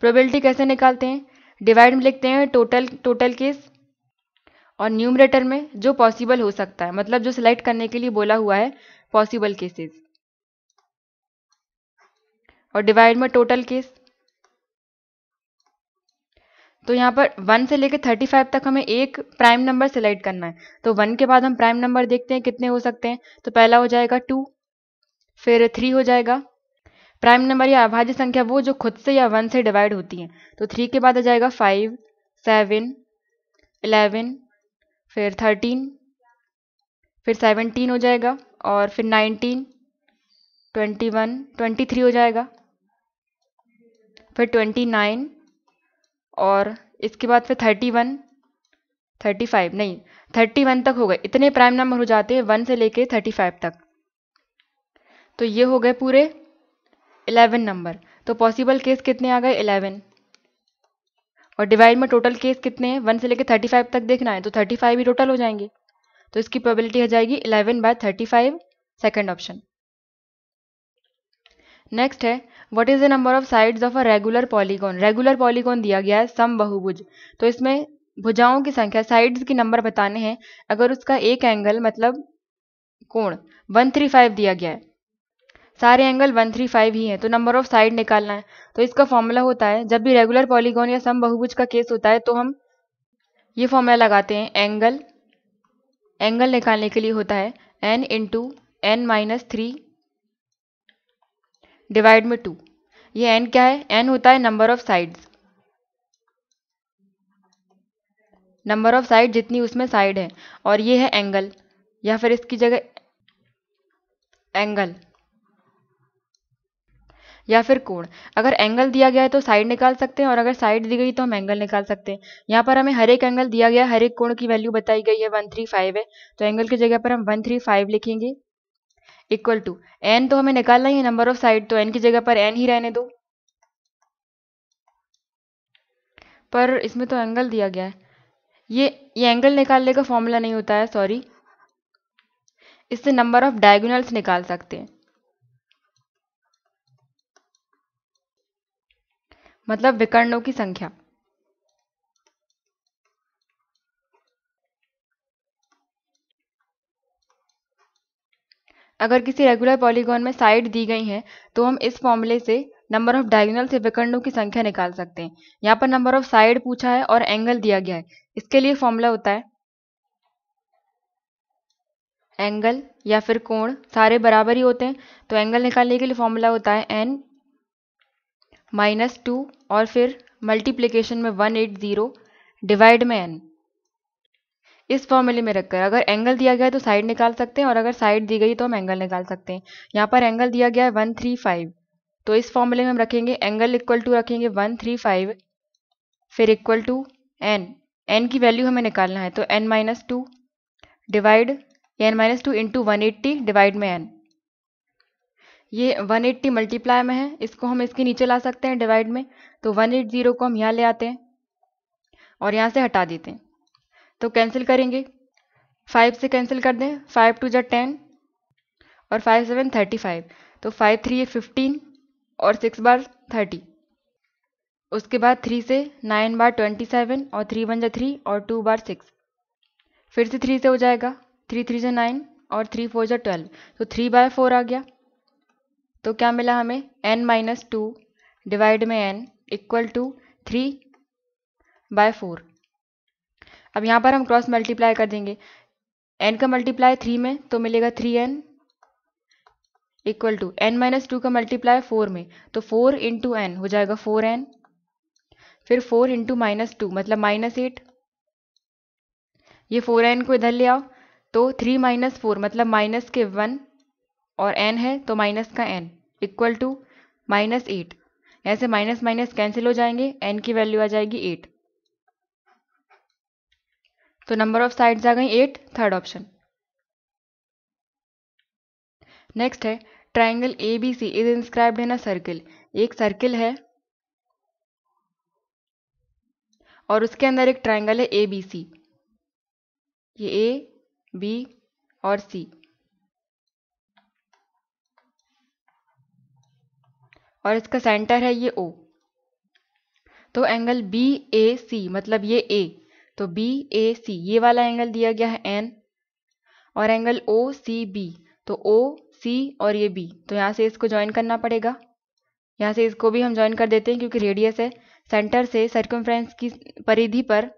S1: प्रोबेबिलिटी कैसे निकालते हैं डिवाइड में लिखते हैं टोटल टोटल केस और न्यूमरेटर में जो पॉसिबल हो सकता है मतलब जो सिलेक्ट करने के लिए बोला हुआ है पॉसिबल केसेस और डिवाइड में टोटल केस तो यहाँ पर वन से लेकर थर्टी फाइव तक हमें एक प्राइम नंबर सिलेक्ट करना है तो वन के बाद हम प्राइम नंबर देखते हैं कितने हो सकते हैं तो पहला हो जाएगा टू फिर थ्री हो जाएगा प्राइम नंबर या अभाज्य संख्या वो जो खुद से या वन से डिवाइड होती है तो थ्री के बाद आ जाएगा फाइव सेवन इलेवन फिर थर्टीन फिर सेवनटीन हो जाएगा और फिर nineteen twenty one twenty three हो जाएगा फिर ट्वेंटी नाइन और इसके बाद फिर थर्टी वन थर्टी फाइव नहीं थर्टी वन तक हो गए इतने प्राइम नंबर हो जाते हैं वन से लेके थर्टी फाइव तक तो ये हो गए पूरे इलेवन नंबर तो पॉसिबल केस कितने आ गए इलेवन और डिवाइड में टोटल केस कितने हैं वन से लेकर थर्टी फाइव तक देखना है तो थर्टी फाइव ही टोटल हो जाएंगे तो इसकी प्रोबेबिलिटी हो जाएगी eleven by thirty five second option next है what is the number of sides of a regular polygon regular polygon दिया गया है सम बहुभुज तो इसमें भुजाओं की संख्या साइड्स की नंबर बताने हैं अगर उसका एक एंगल मतलब कोण 135 दिया गया है सारे एंगल 135 ही हैं तो नंबर ऑफ साइड निकालना है तो इसका फॉर्मूला होता है जब भी रेगुलर पॉलीगॉन या सम बहुभुज का केस होता है तो हम ये फॉर्मूला लगाते हैं एंगल एंगल निकालने के लिए होता है n into n minus three divide में टू ये एन क्या है एन होता है number of sides number of side जितनी उसमें साइड है और ये है एंगल या फिर इसकी जगह एंगल या फिर कोण अगर एंगल दिया गया है तो साइड निकाल सकते हैं और अगर साइड दी गई तो हम एंगल निकाल सकते हैं यहाँ पर हमें हर एक एंगल दिया गया हर एक कोण की वैल्यू बताई गई है वन थ्री फाइव है तो एंगल की जगह पर हम वन थ्री फाइव लिखेंगे इक्वल टू एन तो हमें निकालना ही है नंबर ऑफ साइड तो एन की जगह पर एन ही रहने दो पर इसमें तो एंगल दिया गया है ये ये एंगल निकालने का फॉर्मूला नहीं होता है सॉरी इससे नंबर ऑफ डायगोनल्स निकाल सकते हैं मतलब विकर्णों की संख्या अगर किसी रेगुलर पॉलीगॉन में साइड दी गई है तो हम इस फॉर्मूले से नंबर ऑफ डायगोनल से विकर्णों की संख्या निकाल सकते हैं यहाँ पर नंबर ऑफ साइड पूछा है और एंगल दिया गया है इसके लिए फॉर्मूला होता है एंगल या फिर कोण सारे बराबर ही होते हैं तो एंगल निकालने के लिए फॉर्मूला होता है एन माइनस टू और फिर मल्टीप्लिकेशन में वन एट ज़ीरो डिवाइड में एन इस फॉर्मूले में रखकर अगर एंगल दिया गया है तो साइड निकाल सकते हैं और अगर साइड दी गई तो हम एंगल निकाल सकते हैं यहाँ पर एंगल दिया गया है वन थ्री फाइव तो इस फॉर्मूले में हम रखेंगे एंगल इक्वल टू रखेंगे वन थ्री फाइव फिर इक्वल टू एन एन की वैल्यू हमें निकालना है तो n minus two divide n minus two into one eighty divide में एन ये 180 मल्टीप्लाई में है इसको हम इसके नीचे ला सकते हैं डिवाइड में तो 180 को हम यहाँ ले आते हैं और यहाँ से हटा देते हैं तो कैंसिल करेंगे फाइव से कैंसिल कर दें फाइव टू जो टेन और फाइव सेवन थर्टी फाइव तो फाइव थ्री फिफ्टीन और सिक्स बार थर्टी उसके बाद थ्री से नाइन बार ट्वेंटी सेवन और थ्री वन जो थ्री और टू बार सिक्स फिर से थ्री से हो जाएगा थ्री थ्री जो नाइन और थ्री फोर जै ट्वेल्व तो थ्री बाय फोर आ गया तो क्या मिला हमें एन माइनस टू डिवाइड में n equal to three by four अब यहाँ पर हम क्रॉस मल्टीप्लाई कर देंगे एन का मल्टीप्लाई थ्री में तो मिलेगा three n equal to n minus two का मल्टीप्लाई फोर में तो फोर इंटू एन हो जाएगा फोर एन फिर फोर इंटू माइनस टू मतलब माइनस एट ये फोर एन को इधर ले आओ तो थ्री माइनस फोर मतलब माइनस के वन और एन है तो माइनस का n equal to minus eight ऐसे माइनस माइनस कैंसिल हो जाएंगे एन की वैल्यू आ जाएगी एट तो नंबर ऑफ साइड्स आ गई एट थर्ड ऑप्शन नेक्स्ट है triangle A B C is inscribed in a circle एक सर्किल है और उसके अंदर एक ट्राइंगल है ए बी सी ये ए बी और सी और इसका सेंटर है ये ओ तो एंगल बी ए सी मतलब ये ए तो बी ए सी ये वाला एंगल दिया गया है एन और एंगल ओ सी बी तो ओ सी और ये बी तो यहाँ से इसको ज्वाइन करना पड़ेगा यहाँ से इसको भी हम ज्वाइन कर देते हैं क्योंकि रेडियस है सेंटर से सर्कमफ्रेंस की परिधि पर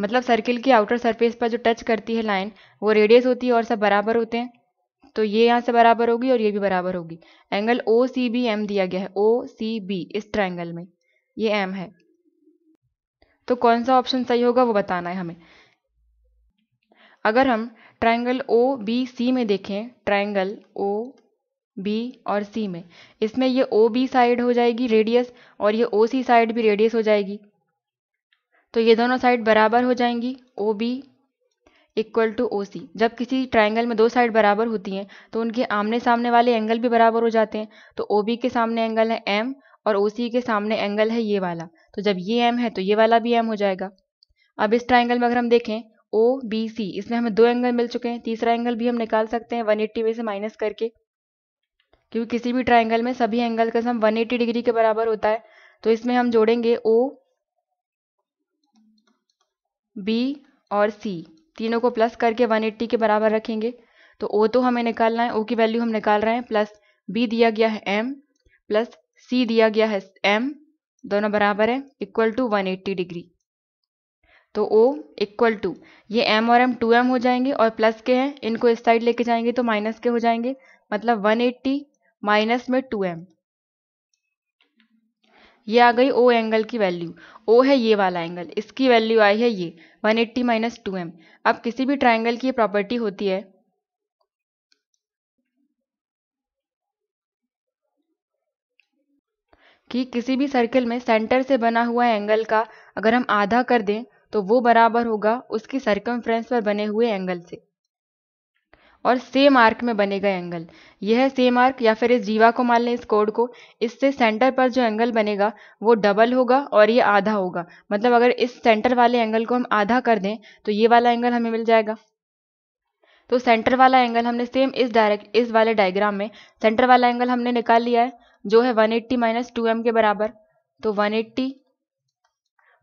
S1: मतलब सर्किल की आउटर सरफेस पर जो टच करती है लाइन वो रेडियस होती है और सब बराबर होते हैं तो ये यहाँ से बराबर होगी और ये भी बराबर होगी angle O C B M दिया गया है ओ सी बी इस ट्राइंगल में ये एम है तो कौन सा ऑप्शन सही होगा वो बताना है हमें अगर हम ट्राइंगल ओ बी सी में देखें ट्राइंगल ओ बी और सी में इसमें ये ओ बी साइड हो जाएगी रेडियस और ये ओ सी साइड भी रेडियस हो जाएगी तो ये दोनों साइड बराबर हो जाएंगी O B equal to O C जब किसी ट्राइंगल में दो साइड बराबर होती हैं तो उनके आमने सामने वाले एंगल भी बराबर हो जाते हैं तो ओ बी के सामने एंगल है एम और ओ सी के सामने एंगल है ये वाला तो जब ये एम है तो ये वाला भी एम हो जाएगा अब इस ट्राइंगल में अगर हम देखें ओ बी सी इसमें हमें दो एंगल मिल चुके हैं तीसरा एंगल भी हम निकाल सकते हैं एट्टी में से माइनस करके क्योंकि किसी भी ट्राइंगल में सभी एंगल का सम एट्टी डिग्री के बराबर होता है तो इसमें हम जोड़ेंगे ओ बी और सी तीनों को प्लस करके 180 के बराबर रखेंगे तो ओ तो हमें निकालना है ओ की वैल्यू हम निकाल रहे हैं प्लस बी दिया गया है एम प्लस सी दिया गया है एम दोनों बराबर है इक्वल टू 180 डिग्री तो ओ इक्वल टू ये एम और एम टू एम हो जाएंगे और प्लस के हैं इनको इस साइड लेके जाएंगे तो माइनस के हो जाएंगे मतलब 180 माइनस में एम ये आ गई ओ एंगल की वैल्यू ओ है ये वाला एंगल इसकी वैल्यू आई है ये 180 एट्टी माइनस टू एम अब किसी भी ट्राइंगल की प्रॉपर्टी होती है कि किसी भी सर्कल में सेंटर से बना हुआ एंगल का अगर हम आधा कर दें तो वो बराबर होगा उसकी सर्कम पर बने हुए एंगल से और सेम आर्क में बनेगा एंगल यह सेम आर्क या फिर इस जीवा को मान लें इस कोड को इससे सेंटर पर जो एंगल बनेगा वो डबल होगा और ये आधा होगा मतलब अगर इस सेंटर वाले एंगल को हम आधा कर दें तो ये वाला एंगल हमें मिल जाएगा तो सेंटर वाला एंगल हमने सेम इस डायरेक्ट इस वाले डायग्राम में सेंटर वाला एंगल हमने निकाल लिया है जो है 180 एट्टी माइनस टू के बराबर तो 180 एट्टी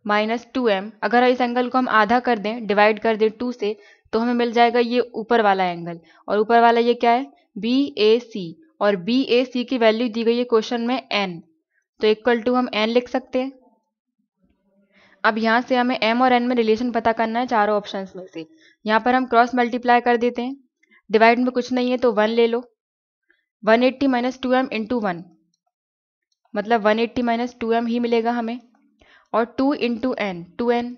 S1: माइनस टू अगर इस एंगल को हम आधा कर दें डिवाइड कर दें टू से तो हमें मिल जाएगा ये ऊपर वाला एंगल और ऊपर वाला ये क्या है बी ए सी और बी ए सी की वैल्यू दी गई है क्वेश्चन में एन तो इक्वल टू हम एन लिख सकते हैं अब यहाँ से हमें एम और एन में रिलेशन पता करना है चारों ऑप्शन में से यहाँ पर हम क्रॉस मल्टीप्लाई कर देते हैं डिवाइड में कुछ नहीं है तो वन ले लो one eighty minus two M into one मतलब one eighty minus two M ही मिलेगा हमें और two into N two N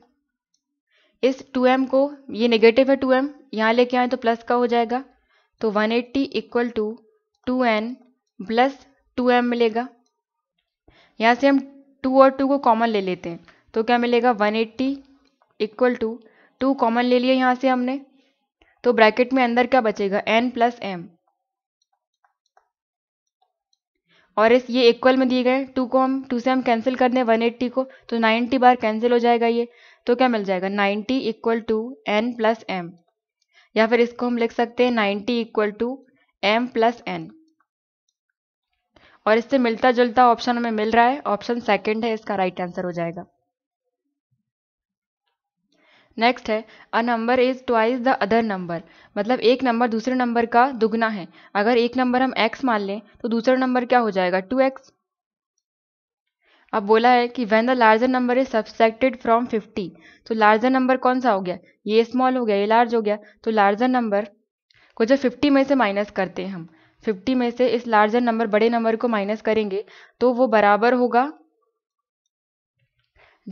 S1: इस 2m को ये नेगेटिव है 2m एम यहाँ लेके आए तो प्लस का हो जाएगा तो 180 eighty equal to two n plus two मिलेगा यहाँ से हम 2 और 2 को कॉमन ले लेते हैं तो क्या मिलेगा 180 eighty equal to two common ले लिया यहाँ से हमने तो ब्रैकेट में अंदर क्या बचेगा n प्लस एम और इस ये इक्वल में दिए गए टू को हम टू से हम कैंसिल कर दें 180 को तो 90 बार कैंसिल हो जाएगा ये तो क्या मिल जाएगा 90 equal to n plus m या फिर इसको हम लिख सकते हैं 90 equal to m plus n और इससे मिलता जुलता ऑप्शन हमें मिल रहा है ऑप्शन सेकंड है इसका राइट आंसर हो जाएगा नेक्स्ट है a number is twice the other number मतलब एक नंबर दूसरे नंबर का दुगना है अगर एक नंबर हम x मान लें तो दूसरा नंबर क्या हो जाएगा 2x अब बोला है कि when the larger number is subtracted from fifty तो लार्जर नंबर कौन सा हो गया ये स्मॉल हो गया ये लार्ज हो गया तो लार्जर नंबर को जब फिफ्टी में से माइनस करते हैं हम फिफ्टी में से इस लार्जर नंबर बड़े नंबर को माइनस करेंगे तो वो बराबर होगा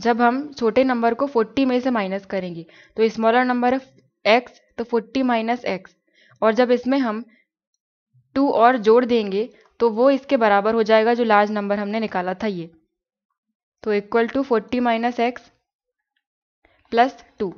S1: जब हम छोटे नंबर को फोर्टी में से माइनस करेंगे तो स्मॉलर नंबर एक्स तो फोर्टी माइनस एक्स और जब इसमें हम टू और जोड़ देंगे तो वो इसके बराबर हो जाएगा जो लार्ज नंबर हमने निकाला था ये तो equal to forty minus x plus two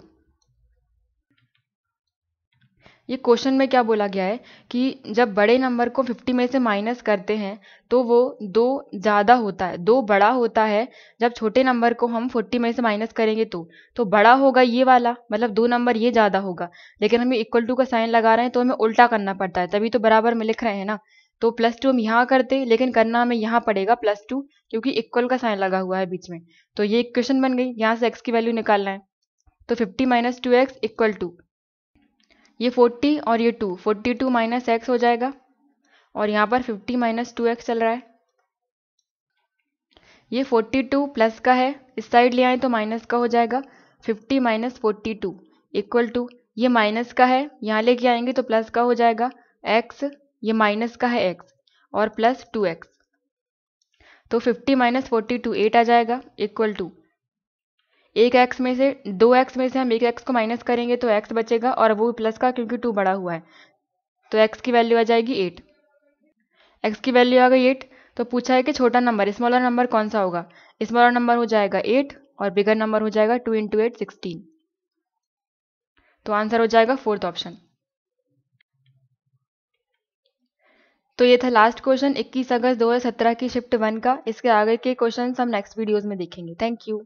S1: ये क्वेश्चन में क्या बोला गया है कि जब बड़े नंबर को 50 में से माइनस करते हैं तो वो दो ज़्यादा होता है दो बड़ा होता है जब छोटे नंबर को हम 40 में से माइनस करेंगे तो तो बड़ा होगा ये वाला मतलब दो नंबर ये ज़्यादा होगा लेकिन हम इक्वल टू का साइन लगा रहे हैं तो हमें उल्टा करना पड़ता है तभी तो बराबर में लिख रहे हैं ना तो प्लस टू हम यहाँ करते लेकिन करना हमें यहाँ पड़ेगा प्लस टू क्योंकि इक्वल का साइन लगा हुआ है बीच में तो ये इक्वेशन बन गई यहाँ से एक्स की वैल्यू निकालना है तो fifty minus two x equal to ये फोर्टी और ये two forty two minus x हो जाएगा और यहाँ पर फिफ्टी माइनस टू एक्स चल रहा है ये फोर्टी टू प्लस का है इस साइड ले आए तो माइनस का हो जाएगा fifty minus forty two equal to ये माइनस का है यहाँ लेके आएंगे तो प्लस का हो जाएगा एक्स ये माइनस का है एक्स और प्लस टू एक्स तो fifty minus forty two eight आ जाएगा इक्वल टू एक एक्स में से दो एक्स में से हम एक एक्स को माइनस करेंगे तो एक्स बचेगा और वो प्लस का क्योंकि टू बड़ा हुआ है तो एक्स की वैल्यू आ जाएगी एट एक्स की वैल्यू आ गई एट तो पूछा है कि छोटा नंबर स्मॉलर नंबर कौन सा होगा स्मॉलर नंबर हो जाएगा एट और बिगर नंबर हो जाएगा टू इंटू एट सिक्सटीन तो आंसर हो जाएगा फोर्थ ऑप्शन तो ये था लास्ट क्वेश्चन 21 अगस्त 2017 की शिफ्ट वन का इसके आगे के क्वेश्चन हम नेक्स्ट वीडियोस में देखेंगे थैंक यू